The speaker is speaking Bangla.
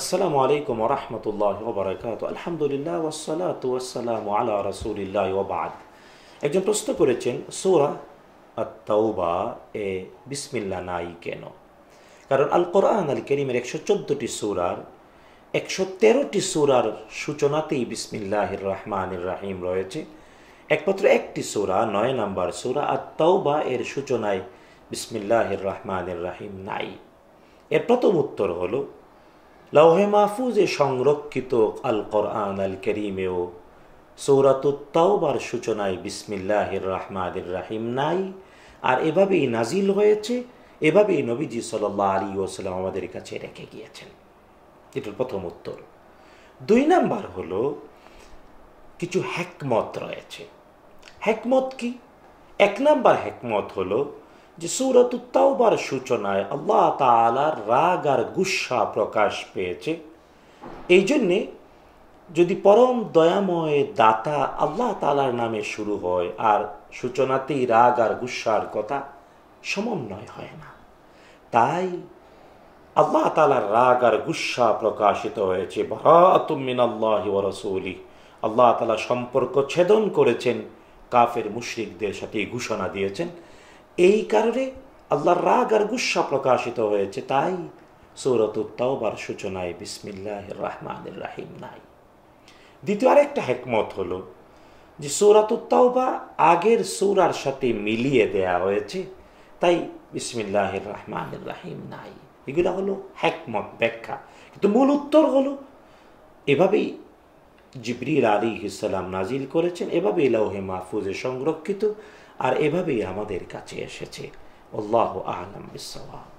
আসসালামু আলাইকুম রহমতুল্লাহ ওবরাকাত আলহামদুলিল্লাহ ওসালাত ওয়াসালাম আলা রসুলিল্লাহ ওবাদ একজন প্রশ্ন করেছেন সোরা আত্মাউবা এ বিসমিল্লা নাই কেন কারণ আল কোরআন আল করিমের একশো চোদ্দটি সুরার একশো তেরোটি সুরার সূচনাতেই বিসমিল্লাহির রহমানির রাহিম রয়েছে একমাত্র একটি সুরা নয় নম্বর সুরা আত্মাউবা এর সূচনায় বিসমিল্লাহির রহমানির রাহিম নাই এর প্রথম উত্তর হলো লৌহে মাহফুজে সংরক্ষিত আল কোরআন আল করিমেও সৌরাতবার সূচনায় বিসমিল্লাহির রহমান রাহিম নাই আর এভাবেই নাজিল হয়েছে এভাবেই নবীজি সাল আলী ওসালাম আমাদের কাছে রেখে গিয়েছেন এটার প্রথম উত্তর দুই নাম্বার হলো কিছু হ্যাকমত রয়েছে হ্যাকমত কি এক নাম্বার হ্যাকমত হলো যে সুরত উত্তাউবার সূচনায় আল্লাহ তালার রাগ আর গুসা প্রকাশ পেয়েছে এই জন্যে যদি পরম দয়াময় দাতা আল্লাহ তালার নামে শুরু হয় আর সূচনাতেই রাগ আর গুসার কথা সমন্বয় হয় না তাই আল্লাহ তালার রাগ আর গুসা প্রকাশিত হয়েছে ভারাতুমিন আল্লাহ আল্লাহ তালা সম্পর্ক ছেদন করেছেন কাফের মুশ্রিকদের সাথে ঘোষণা দিয়েছেন এই কারণে আল্লাহর রাগ আর গুসা প্রকাশিত হয়েছে তাই সৌরত উত্তাহবার সূচনায় বিসমিল্লাহ রহমান রাহিম নাই দ্বিতীয় আরেকটা হেকমত হলো যে সৌরাতুত্তাওবা আগের সৌরার সাথে মিলিয়ে দেয়া হয়েছে তাই বিসমিল্লাহ রহমান রাহিম নাই এগুলো হলো হ্যাকমত ব্যাখ্যা কিন্তু মূল উত্তর হলো এভাবেই জিবরিল আলী ইসালাম নাজিল করেছেন এভাবেই লৌহে মাহফুজে সংরক্ষিত আর এভাবেই আমাদের কাছে এসেছে আল্লাহ আহলাম বিসাল